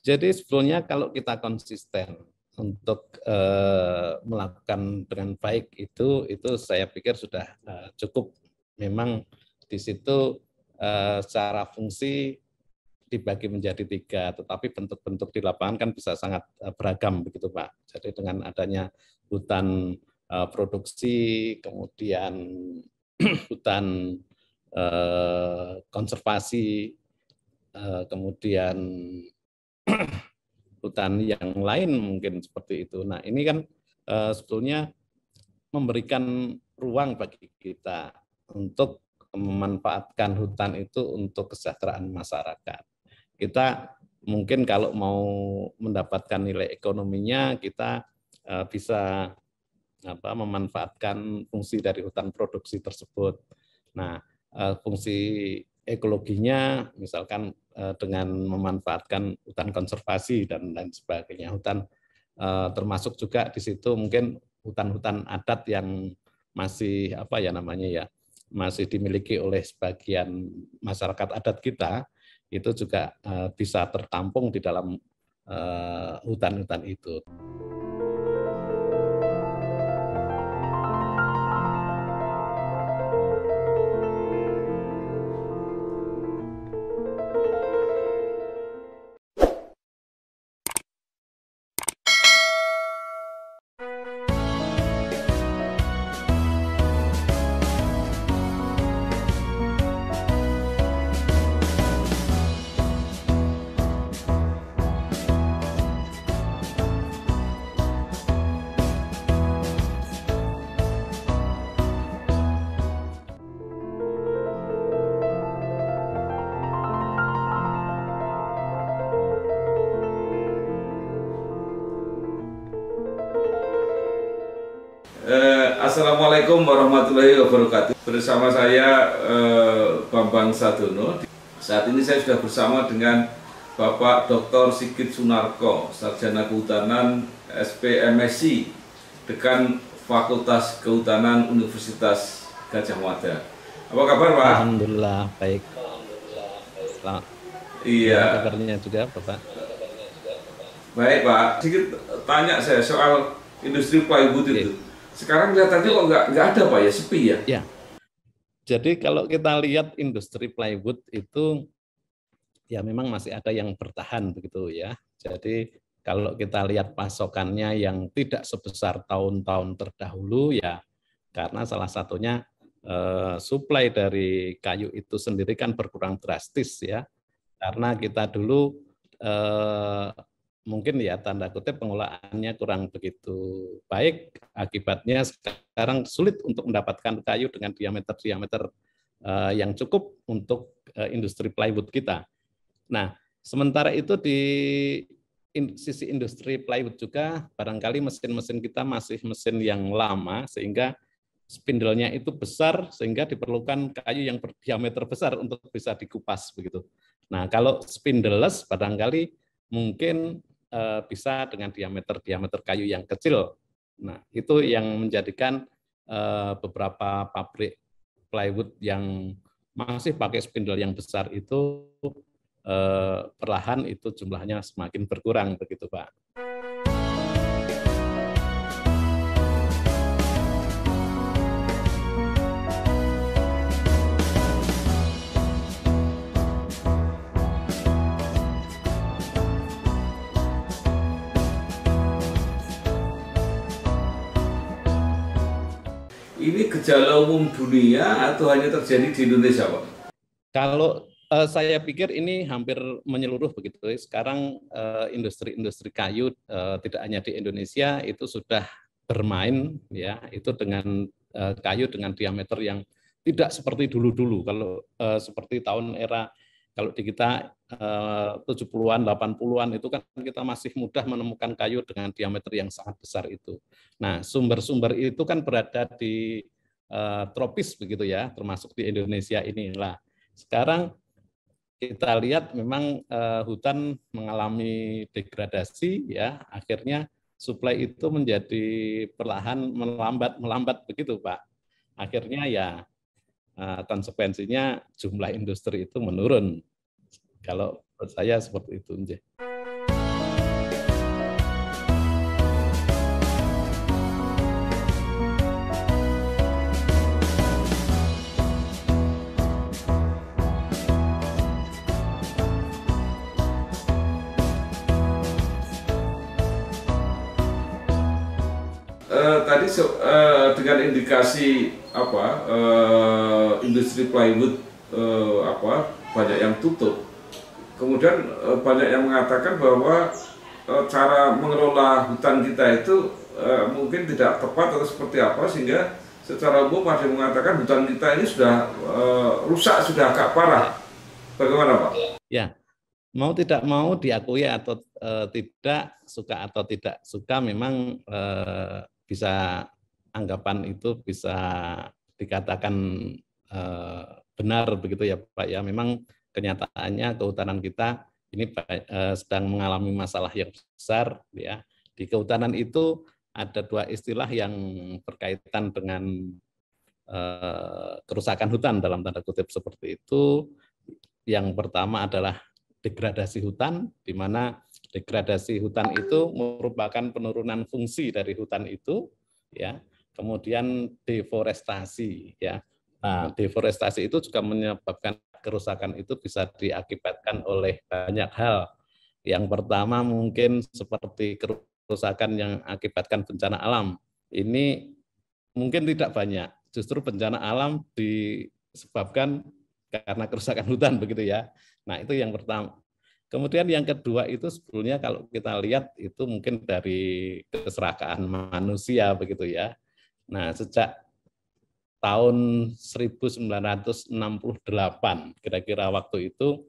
Jadi sebetulnya kalau kita konsisten untuk uh, melakukan dengan baik itu itu saya pikir sudah uh, cukup. Memang di situ uh, secara fungsi dibagi menjadi tiga, tetapi bentuk-bentuk di lapangan kan bisa sangat beragam begitu Pak. Jadi dengan adanya hutan uh, produksi, kemudian hutan uh, konservasi, uh, kemudian hutan yang lain mungkin seperti itu. Nah ini kan e, sebetulnya memberikan ruang bagi kita untuk memanfaatkan hutan itu untuk kesejahteraan masyarakat. Kita mungkin kalau mau mendapatkan nilai ekonominya kita e, bisa apa memanfaatkan fungsi dari hutan produksi tersebut. Nah, e, fungsi ekologinya misalkan eh, dengan memanfaatkan hutan konservasi dan lain sebagainya hutan eh, termasuk juga di situ mungkin hutan-hutan adat yang masih apa ya namanya ya masih dimiliki oleh sebagian masyarakat adat kita itu juga eh, bisa tertampung di dalam hutan-hutan itu. Assalamualaikum warahmatullahi wabarakatuh. Bersama saya eh, Bambang Sadono. Saat ini saya sudah bersama dengan Bapak Dr. Sigit Sunarko, Sarjana Kehutanan SPMSI, Dekan Fakultas Kehutanan Universitas Gajah Mada. Apa kabar, Pak? Alhamdulillah baik. Selamat. Iya. Kabarnya juga, Bapak. Baik, Pak. Sedikit tanya saya soal industri plywood itu. Iya. Sekarang lihat tadi kok nggak nggak ada pak ya sepi ya. ya. Jadi kalau kita lihat industri plywood itu ya memang masih ada yang bertahan begitu ya. Jadi kalau kita lihat pasokannya yang tidak sebesar tahun-tahun terdahulu ya karena salah satunya eh, suplai dari kayu itu sendiri kan berkurang drastis ya karena kita dulu eh, mungkin ya tanda kutip pengolahannya kurang begitu baik. Akibatnya sekarang sulit untuk mendapatkan kayu dengan diameter-diameter uh, yang cukup untuk uh, industri plywood kita. Nah, sementara itu di in, sisi industri plywood juga barangkali mesin-mesin kita masih mesin yang lama sehingga spindelnya itu besar sehingga diperlukan kayu yang berdiameter besar untuk bisa dikupas begitu. Nah, kalau spindleless barangkali mungkin Eh, bisa dengan diameter-diameter kayu yang kecil. Nah, itu yang menjadikan eh, beberapa pabrik plywood yang masih pakai spindle yang besar itu eh, perlahan itu jumlahnya semakin berkurang begitu, Pak. Ini gejala umum dunia atau hanya terjadi di Indonesia, Pak? Kalau uh, saya pikir ini hampir menyeluruh begitu. Sekarang eh, industri-industri uh, kayu uh, tidak hanya di Indonesia itu sudah bermain ya, itu dengan uh, kayu dengan diameter yang tidak seperti dulu-dulu. Kalau uh, seperti tahun era kalau di kita eh, 70-an, 80-an itu kan kita masih mudah menemukan kayu dengan diameter yang sangat besar itu. Nah, sumber-sumber itu kan berada di eh, tropis begitu ya, termasuk di Indonesia inilah. Sekarang kita lihat memang eh, hutan mengalami degradasi ya, akhirnya suplai itu menjadi perlahan melambat melambat begitu Pak. Akhirnya ya Eh, konsekuensinya jumlah industri itu menurun. Kalau menurut saya seperti itu. Uh, tadi so, eh, memberikan indikasi apa uh, industri plywood uh, apa banyak yang tutup. Kemudian uh, banyak yang mengatakan bahwa uh, cara mengelola hutan kita itu uh, mungkin tidak tepat atau seperti apa sehingga secara umum masih mengatakan hutan kita ini sudah uh, rusak sudah agak parah. Bagaimana Pak? Ya, mau tidak mau diakui atau e, tidak suka atau tidak suka memang e, bisa anggapan itu bisa dikatakan eh, benar begitu ya Pak ya. Memang kenyataannya kehutanan kita ini eh, sedang mengalami masalah yang besar ya. Di kehutanan itu ada dua istilah yang berkaitan dengan eh, kerusakan hutan dalam tanda kutip seperti itu. Yang pertama adalah degradasi hutan di mana degradasi hutan itu merupakan penurunan fungsi dari hutan itu ya kemudian deforestasi ya. Nah, deforestasi itu juga menyebabkan kerusakan itu bisa diakibatkan oleh banyak hal. Yang pertama mungkin seperti kerusakan yang akibatkan bencana alam. Ini mungkin tidak banyak. Justru bencana alam disebabkan karena kerusakan hutan begitu ya. Nah, itu yang pertama. Kemudian yang kedua itu sebetulnya kalau kita lihat itu mungkin dari keserakaan manusia begitu ya. Nah, sejak tahun 1968 kira-kira waktu itu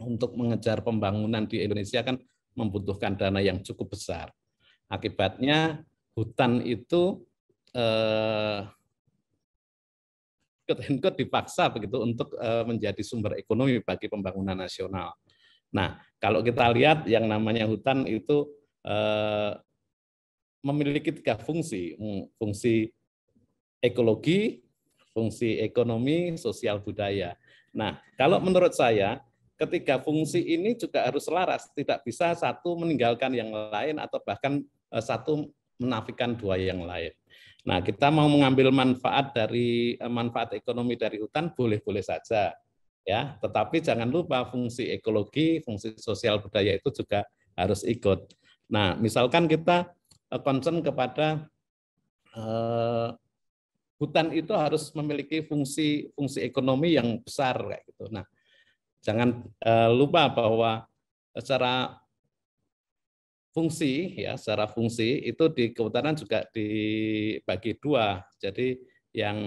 untuk mengejar pembangunan di Indonesia kan membutuhkan dana yang cukup besar. Akibatnya hutan itu eh, dipaksa begitu untuk eh, menjadi sumber ekonomi bagi pembangunan nasional. Nah, kalau kita lihat yang namanya hutan itu eh, memiliki tiga fungsi, hmm, fungsi ekologi, fungsi ekonomi, sosial budaya. Nah, kalau menurut saya ketiga fungsi ini juga harus selaras, tidak bisa satu meninggalkan yang lain atau bahkan eh, satu menafikan dua yang lain. Nah, kita mau mengambil manfaat dari eh, manfaat ekonomi dari hutan boleh-boleh saja. Ya, tetapi jangan lupa fungsi ekologi, fungsi sosial budaya itu juga harus ikut. Nah, misalkan kita Eh, concern kepada eh, hutan itu harus memiliki fungsi fungsi ekonomi yang besar kayak gitu. Nah, jangan eh, lupa bahwa secara fungsi ya, secara fungsi itu di kehutanan juga dibagi dua. Jadi yang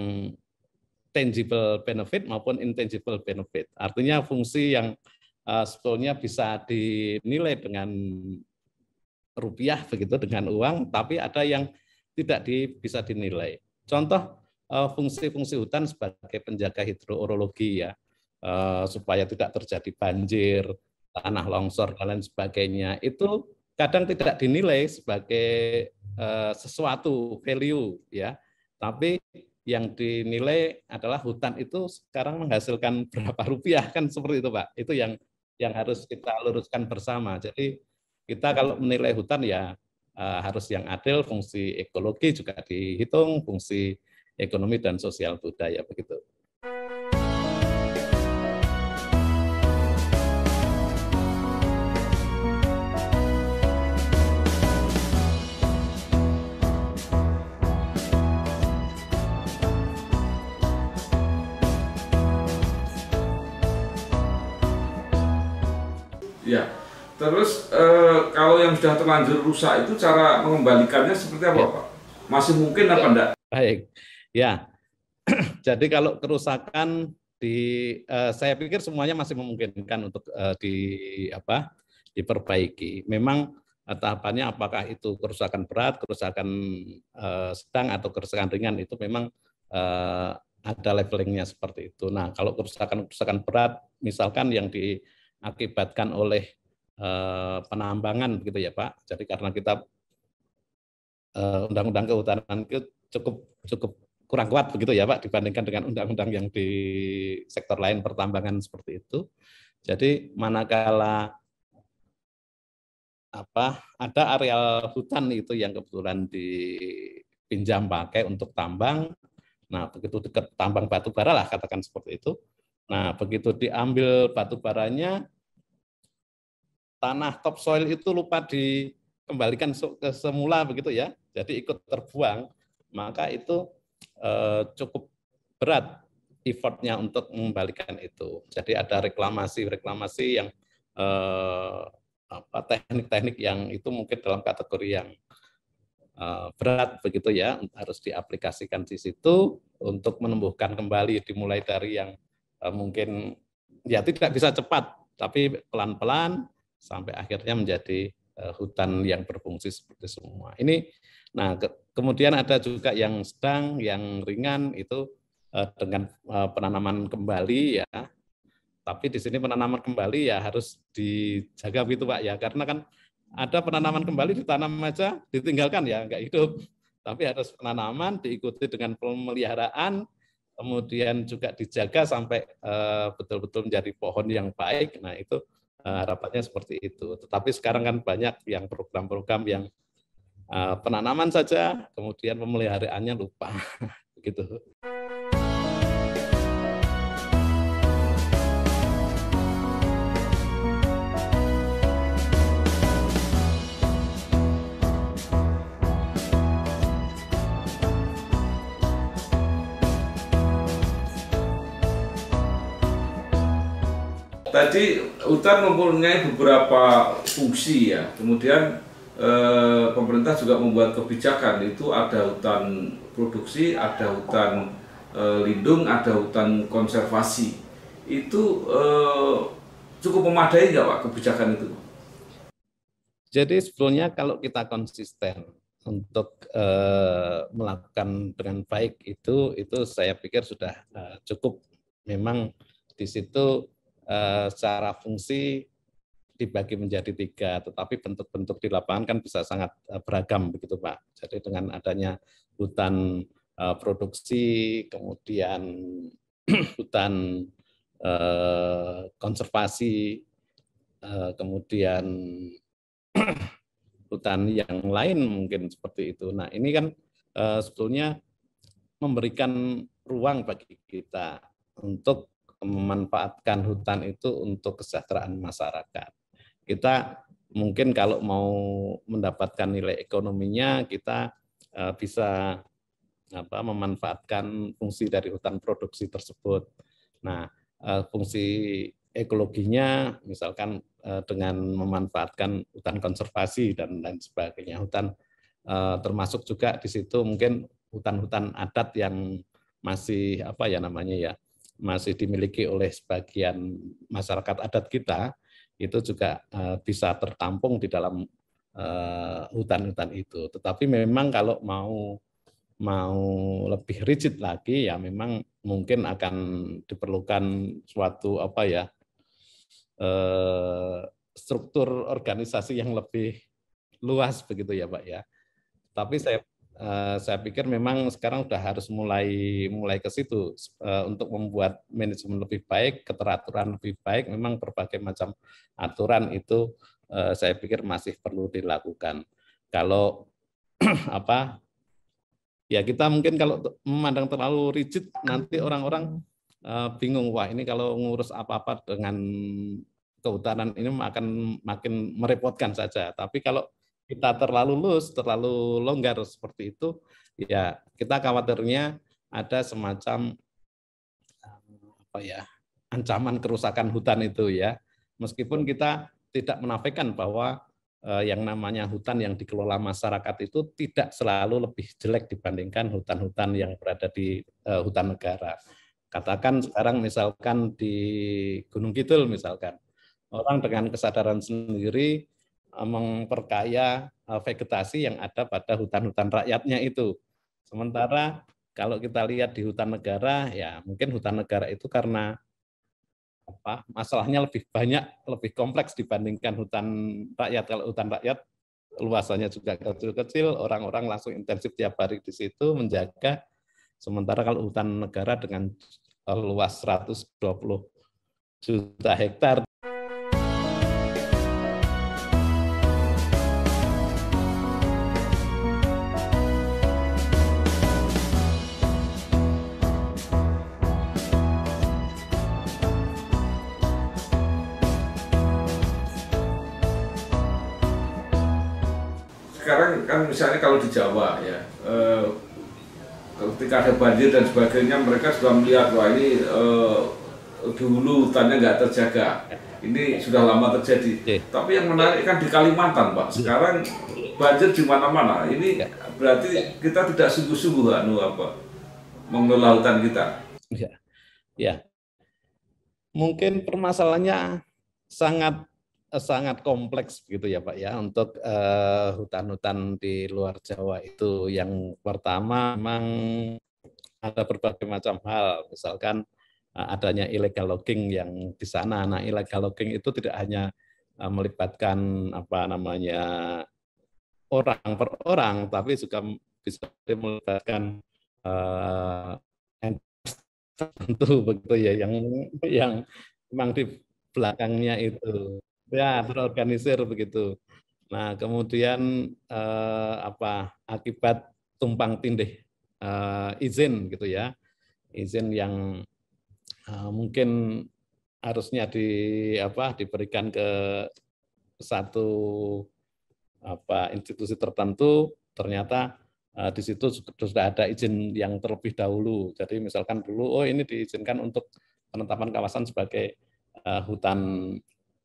tangible benefit maupun intangible benefit. Artinya fungsi yang sebetulnya bisa dinilai dengan rupiah begitu dengan uang, tapi ada yang tidak di, bisa dinilai. Contoh eh, fungsi-fungsi hutan sebagai penjaga hidrologi ya, eh, supaya tidak terjadi banjir, tanah longsor dan lain sebagainya itu kadang tidak dinilai sebagai eh, sesuatu value ya, tapi yang dinilai adalah hutan itu sekarang menghasilkan berapa rupiah kan seperti itu pak itu yang yang harus kita luruskan bersama jadi kita kalau menilai hutan ya uh, harus yang adil, fungsi ekologi juga dihitung, fungsi ekonomi dan sosial budaya begitu. Ya, Terus eh, kalau yang sudah terlanjur rusak itu cara mengembalikannya seperti apa, ya. Pak? Masih mungkin apa ya. enggak? Baik. Ya. Jadi kalau kerusakan di eh, saya pikir semuanya masih memungkinkan untuk eh, di apa? diperbaiki. Memang tahapannya apakah itu kerusakan berat, kerusakan eh, sedang atau kerusakan ringan itu memang ada levelingnya seperti itu. Nah, kalau kerusakan-kerusakan berat misalkan yang diakibatkan oleh Eh, penambangan begitu ya Pak. Jadi karena kita eh, undang-undang kehutanan itu cukup cukup kurang kuat begitu ya Pak dibandingkan dengan undang-undang yang di sektor lain pertambangan seperti itu. Jadi manakala apa ada areal hutan itu yang kebetulan dipinjam pakai untuk tambang. Nah, begitu dekat tambang batu bara lah katakan seperti itu. Nah, begitu diambil batu baranya tanah topsoil itu lupa dikembalikan ke semula begitu ya, jadi ikut terbuang, maka itu eh, cukup berat effortnya untuk mengembalikan itu. Jadi ada reklamasi-reklamasi yang eh, teknik-teknik yang itu mungkin dalam kategori yang eh, berat begitu ya harus diaplikasikan di situ untuk menumbuhkan kembali dimulai dari yang eh, mungkin ya tidak bisa cepat tapi pelan-pelan sampai akhirnya menjadi eh, hutan yang berfungsi seperti semua. Ini nah ke, kemudian ada juga yang sedang, yang ringan itu eh, dengan eh, penanaman kembali ya. Tapi di sini penanaman kembali ya harus dijaga gitu Pak ya karena kan ada penanaman kembali ditanam aja ditinggalkan ya nggak hidup. Tapi harus penanaman diikuti dengan pemeliharaan kemudian juga dijaga sampai eh, betul-betul eh, menjadi pohon yang baik. Nah, itu Eh, harapannya seperti itu. Tetapi sekarang kan banyak yang program-program yang eh, penanaman saja, kemudian pemeliharaannya lupa, begitu. tadi hutan mempunyai beberapa fungsi ya. Kemudian e, pemerintah juga membuat kebijakan itu ada hutan produksi, ada hutan e, lindung, ada hutan konservasi. Itu e, cukup memadai nggak pak kebijakan itu? Jadi sebetulnya kalau kita konsisten untuk e, melakukan dengan baik itu itu saya pikir sudah e, cukup. Memang di situ Eh, secara fungsi dibagi menjadi tiga, tetapi bentuk-bentuk di lapangan kan bisa sangat eh, beragam begitu Pak. Jadi dengan adanya hutan eh, produksi, kemudian hutan konservasi, kemudian hutan yang lain mungkin seperti itu. Nah ini kan sebetulnya memberikan ruang bagi kita untuk memanfaatkan hutan itu untuk kesejahteraan masyarakat. Kita mungkin kalau mau mendapatkan nilai ekonominya kita eh, bisa apa memanfaatkan fungsi dari hutan produksi tersebut. Nah, eh, fungsi ekologinya misalkan eh, dengan memanfaatkan hutan konservasi dan lain sebagainya. Hutan termasuk juga di situ mungkin hutan-hutan adat yang masih apa ya namanya ya masih dimiliki oleh sebagian masyarakat adat kita itu juga eh, bisa tertampung di dalam eh, hutan-hutan itu. Tetapi memang kalau mau mau lebih rigid lagi ya memang mungkin akan diperlukan suatu apa ya eh, struktur organisasi yang lebih luas begitu ya Pak ya. Tapi saya Eh, saya pikir memang sekarang sudah harus mulai mulai ke situ eh, untuk membuat manajemen lebih baik, keteraturan lebih baik. Memang berbagai macam aturan itu eh, saya pikir masih perlu dilakukan. Kalau apa ya kita mungkin kalau memandang terlalu rigid nanti orang-orang bingung wah ini kalau ngurus apa-apa dengan kehutanan ini akan makin merepotkan saja. Tapi kalau kita terlalu loose, terlalu longgar seperti itu, ya kita khawatirnya ada semacam eh, apa ya ancaman kerusakan hutan itu ya. Meskipun kita tidak menafikan bahwa eh, yang namanya hutan yang dikelola masyarakat itu tidak selalu lebih jelek dibandingkan hutan-hutan yang berada di eh, hutan negara. Katakan sekarang misalkan di Gunung Kidul misalkan orang dengan kesadaran sendiri Eh, memperkaya eh, vegetasi yang ada pada hutan-hutan rakyatnya itu. Sementara kalau kita lihat di hutan negara, ya mungkin hutan negara itu karena apa masalahnya lebih banyak, lebih kompleks dibandingkan hutan rakyat. Kalau hutan rakyat luasannya juga kecil-kecil, orang-orang langsung intensif tiap hari di situ menjaga. Sementara kalau hutan negara dengan eh, luas 120 juta hektar sekarang kan misalnya kalau di Jawa ya eh, ketika ada banjir dan sebagainya mereka sudah melihat wah ini eh, dulu hutannya nggak terjaga ini sudah lama terjadi yeah. tapi yang menarik kan di Kalimantan pak iya. sekarang banjir di mana-mana ini iya. berarti kita tidak sungguh-sungguh anu apa mengelola hutan kita ya yeah. mungkin permasalahannya sangat sangat kompleks gitu ya Pak ya untuk eh, hutan-hutan uh, di luar Jawa itu yang pertama memang ada berbagai macam hal misalkan uh, adanya illegal logging yang di sana nah illegal logging itu tidak hanya uh, melibatkan apa namanya orang per orang tapi juga bisa melibatkan uh, begitu ya yang yang memang di belakangnya itu ya terorganisir begitu. Nah kemudian eh, apa akibat tumpang tindih eh, izin gitu ya, izin yang eh, mungkin harusnya di apa diberikan ke satu apa institusi tertentu ternyata eh, di situ sudah ada izin yang terlebih dahulu. Jadi misalkan dulu oh ini diizinkan untuk penetapan kawasan sebagai eh, hutan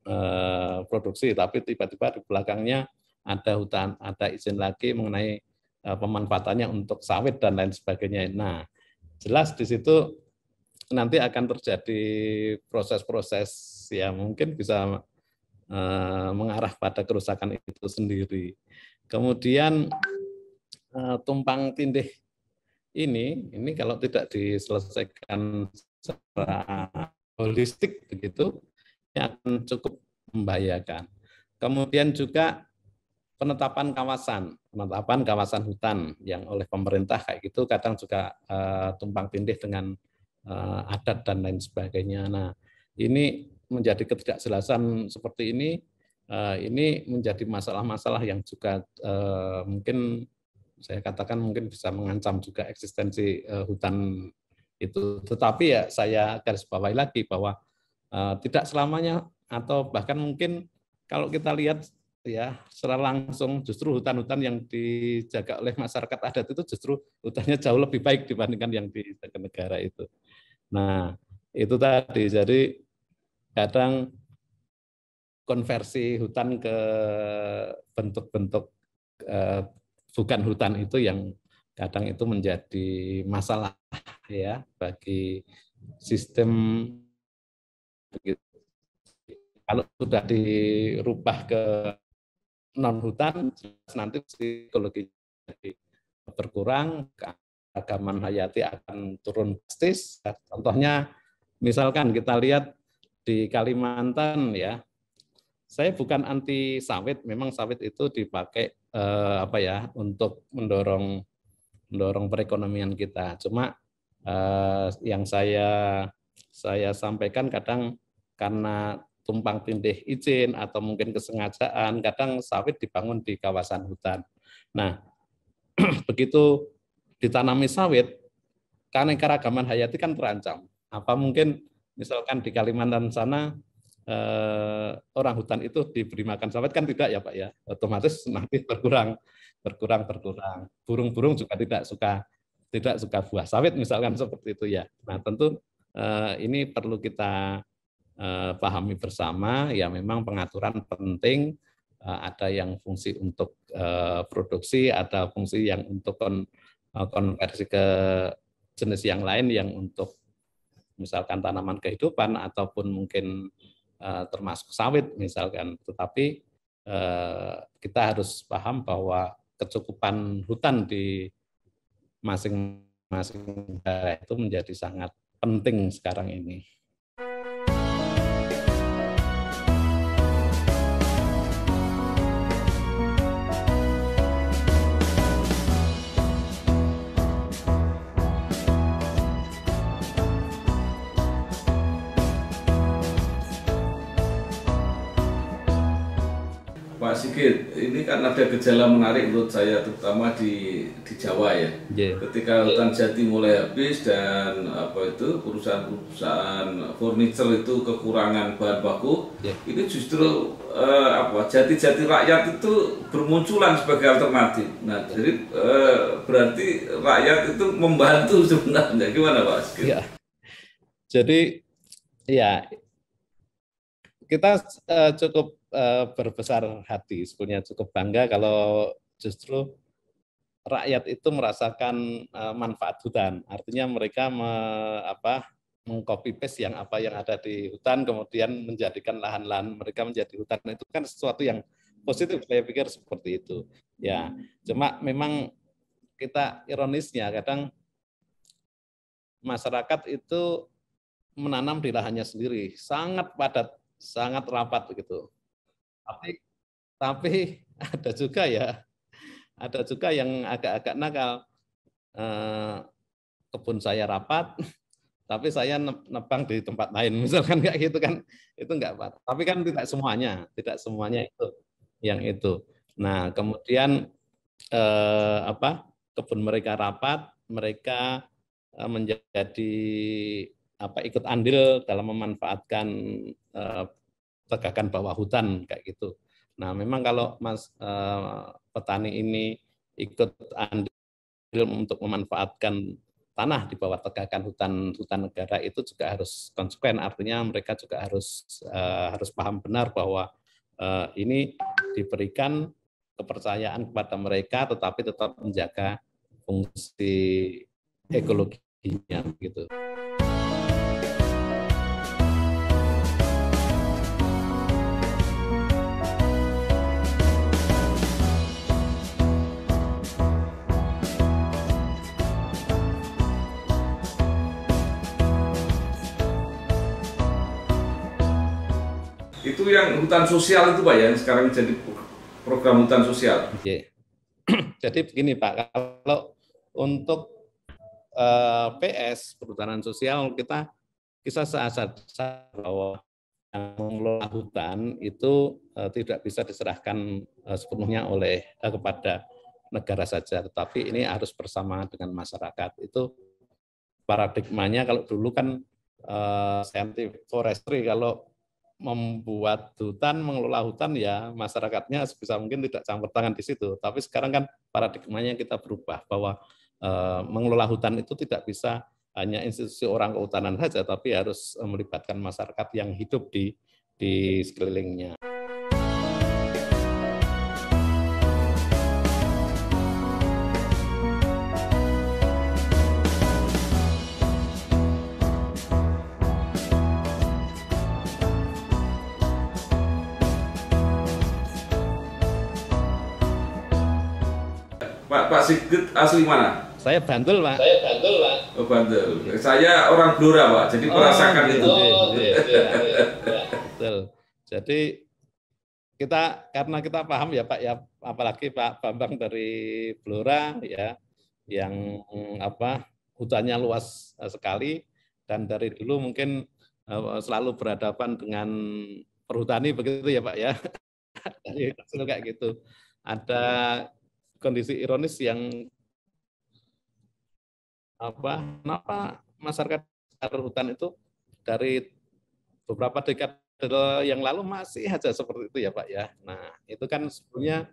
Eh, produksi, tapi tiba-tiba di belakangnya ada hutan, ada izin lagi mengenai eh, pemanfaatannya untuk sawit dan lain sebagainya. Nah, jelas di situ nanti akan terjadi proses-proses yang mungkin bisa eh, mengarah pada kerusakan itu sendiri. Kemudian tumpang tindih ini, ini kalau tidak diselesaikan secara holistik begitu, akan cukup membahayakan. Kemudian juga penetapan kawasan, penetapan kawasan hutan yang oleh pemerintah kayak gitu kadang juga uh, tumpang tindih dengan uh, adat dan lain sebagainya. Nah, ini menjadi ketidakjelasan seperti ini uh, ini menjadi masalah-masalah yang juga uh, mungkin saya katakan mungkin bisa mengancam juga eksistensi uh, hutan itu. Tetapi ya saya garis bawahi lagi bahwa Eh, tidak selamanya atau bahkan mungkin kalau kita lihat ya secara langsung justru hutan-hutan yang dijaga oleh masyarakat adat itu justru hutannya jauh lebih baik dibandingkan yang di negara itu. Nah, itu tadi jadi kadang konversi hutan ke bentuk-bentuk eh, bukan hutan itu yang kadang itu menjadi masalah ya bagi sistem kalau sudah dirubah ke non hutan, nanti psikologi berkurang, keagamaan hayati akan turun drastis. Contohnya, misalkan kita lihat di Kalimantan ya, saya bukan anti sawit, memang sawit itu dipakai eh, apa ya untuk mendorong mendorong perekonomian kita. Cuma eh, yang saya saya sampaikan kadang karena tumpang tindih izin atau mungkin kesengajaan, kadang sawit dibangun di kawasan hutan. Nah, begitu ditanami sawit, keanekaragaman hayati kan terancam. Apa mungkin misalkan di Kalimantan sana eh, orang hutan itu diberi makan sawit kan tidak ya Pak ya. Otomatis nanti berkurang, berkurang, berkurang. Burung-burung juga tidak suka tidak suka buah sawit misalkan seperti itu ya. Nah tentu eh, ini perlu kita Eh, pahami bersama ya memang pengaturan penting eh, ada yang fungsi untuk eh, produksi ada fungsi yang untuk konversi ke jenis yang lain yang untuk misalkan tanaman kehidupan ataupun mungkin termasuk sawit misalkan tetapi kita harus paham bahwa kecukupan hutan di masing-masing daerah itu menjadi sangat penting sekarang ini. sedikit. Ini kan ada gejala menarik menurut saya, terutama di di Jawa ya. Yeah. Ketika hutan jati mulai habis dan apa itu perusahaan-perusahaan furniture itu kekurangan bahan baku, yeah. ini justru uh, apa jati-jati rakyat itu bermunculan sebagai alternatif. Nah, iya. jadi uh, berarti rakyat itu membantu sebenarnya. Gimana Pak? Yeah. Jadi ya kita uh, cukup uh, berbesar hati, sebenarnya cukup bangga kalau justru rakyat itu merasakan uh, manfaat hutan. Artinya mereka me, apa, mengcopy paste yang apa yang ada di hutan, kemudian menjadikan lahan-lahan mereka menjadi hutan. Itu kan sesuatu yang positif. Saya pikir seperti itu. Ya, cuma memang kita ironisnya kadang masyarakat itu menanam di lahannya sendiri sangat padat sangat rapat begitu. Tapi tapi ada juga ya, ada juga yang agak-agak nakal. Eh, kebun saya rapat, tapi saya nebang di tempat lain, misalkan kayak gitu kan, itu enggak apa. Tapi kan tidak semuanya, tidak semuanya itu yang itu. Nah kemudian eh, apa kebun mereka rapat, mereka eh, menjadi apa ikut andil dalam memanfaatkan uh, eh, tegakan bawah hutan kayak gitu. Nah, memang kalau Mas uh, petani ini ikut andil untuk memanfaatkan tanah di bawah tegakan hutan hutan negara itu juga harus konsekuen artinya mereka juga harus uh, harus paham benar bahwa uh, ini diberikan kepercayaan kepada mereka tetapi tetap menjaga fungsi ekologinya gitu. itu yang hutan sosial itu Pak ya, yang sekarang jadi program hutan sosial. Oke. jadi begini Pak, kalau untuk uh, eh, PS perhutanan sosial kita kisah seasar bahwa yang mengelola hutan itu uh, tidak bisa diserahkan uh, sepenuhnya oleh uh, kepada negara saja, tetapi ini harus bersama dengan masyarakat. Itu paradigmanya kalau dulu kan uh, scientific forestry kalau membuat hutan, mengelola hutan ya masyarakatnya sebisa mungkin tidak campur tangan di situ. Tapi sekarang kan paradigmanya kita berubah bahwa e, mengelola hutan itu tidak bisa hanya institusi orang kehutanan saja, tapi harus eh, melibatkan masyarakat yang hidup di di sekelilingnya. Sigit asli mana? Saya Bantul, Pak. Saya Bantul, Pak. Oh, Bantul. Saya orang Blora, Pak. Jadi oh, merasakan gitu. itu. Oh, iya, iya, Betul. Jadi kita karena kita paham ya Pak ya apalagi Pak Bambang dari Blora ya yang apa hutannya luas eh, sekali dan dari dulu mungkin eh, selalu berhadapan dengan perhutani begitu ya Pak ya. jadi kayak gitu. Ada kondisi ironis yang apa kenapa masyarakat sekitar hutan itu dari beberapa dekade yang lalu masih aja seperti itu ya Pak ya. Nah itu kan sebenarnya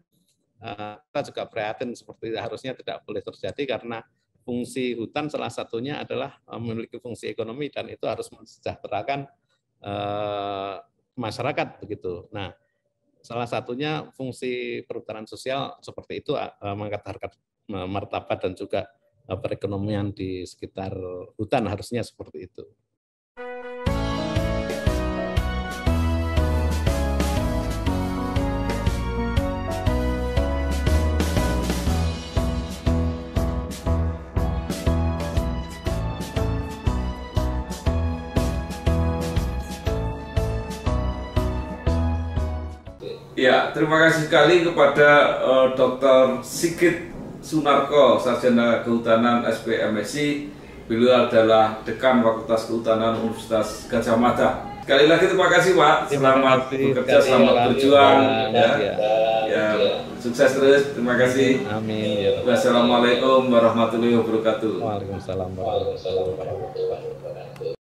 eh, kita juga prihatin seperti itu. harusnya tidak boleh terjadi karena fungsi hutan salah satunya adalah eh, memiliki fungsi ekonomi dan itu harus mensejahterakan eh, masyarakat begitu. Nah Salah satunya fungsi perhutanan sosial seperti itu ah, ah, mengangkat harkat eh, martabat dan juga eh, perekonomian di sekitar hutan harusnya seperti itu. Ya, terima kasih sekali kepada uh, eh, Dr. Sigit Sunarko, Sarjana Kehutanan SPMSI. Beliau adalah Dekan Fakultas Kehutanan Universitas Gajah Mada. Sekali lagi terima kasih Pak, selamat kasih, bekerja, kasih, selamat kasih, berjuang. Ya, ya, ya, ya, sukses terus, terima kasih. Amin. Wassalamualaikum warahmatullahi wabarakatuh. Waalaikumsalam warahmatullahi wabarakatuh.